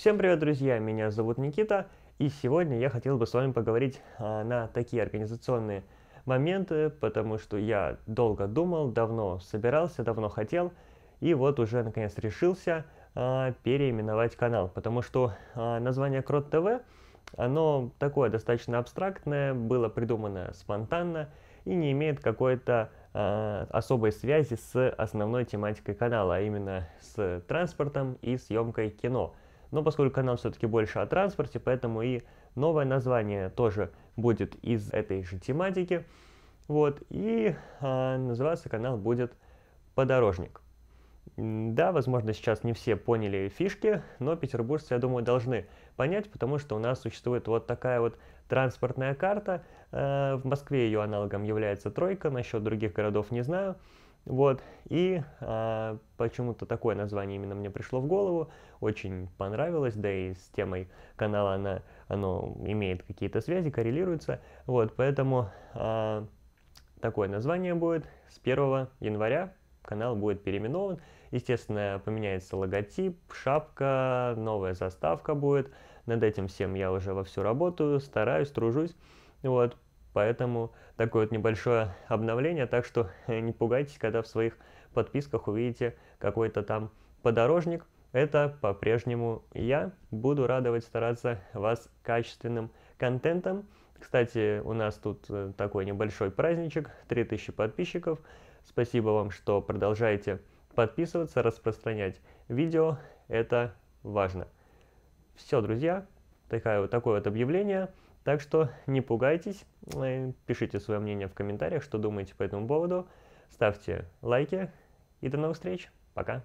Всем привет, друзья! Меня зовут Никита, и сегодня я хотел бы с вами поговорить а, на такие организационные моменты, потому что я долго думал, давно собирался, давно хотел, и вот уже наконец решился а, переименовать канал, потому что а, название Крот ТВ, оно такое достаточно абстрактное, было придумано спонтанно и не имеет какой-то особой связи с основной тематикой канала, а именно с транспортом и съемкой кино – но поскольку канал все-таки больше о транспорте, поэтому и новое название тоже будет из этой же тематики. Вот, и э, называться канал будет «Подорожник». Да, возможно, сейчас не все поняли фишки, но петербуржцы, я думаю, должны понять, потому что у нас существует вот такая вот транспортная карта. Э, в Москве ее аналогом является «Тройка», насчет других городов не знаю. Вот, и а, почему-то такое название именно мне пришло в голову, очень понравилось, да и с темой канала она, оно имеет какие-то связи, коррелируется, вот, поэтому а, такое название будет с 1 января, канал будет переименован, естественно, поменяется логотип, шапка, новая заставка будет, над этим всем я уже вовсю работаю, стараюсь, тружусь, вот, Поэтому такое вот небольшое обновление, так что э, не пугайтесь, когда в своих подписках увидите какой-то там подорожник. Это по-прежнему я. Буду радовать, стараться вас качественным контентом. Кстати, у нас тут э, такой небольшой праздничек, 3000 подписчиков. Спасибо вам, что продолжаете подписываться, распространять видео. Это важно. Все, друзья, такое, такое вот объявление. Так что не пугайтесь, э, пишите свое мнение в комментариях, что думаете по этому поводу, ставьте лайки и до новых встреч. Пока!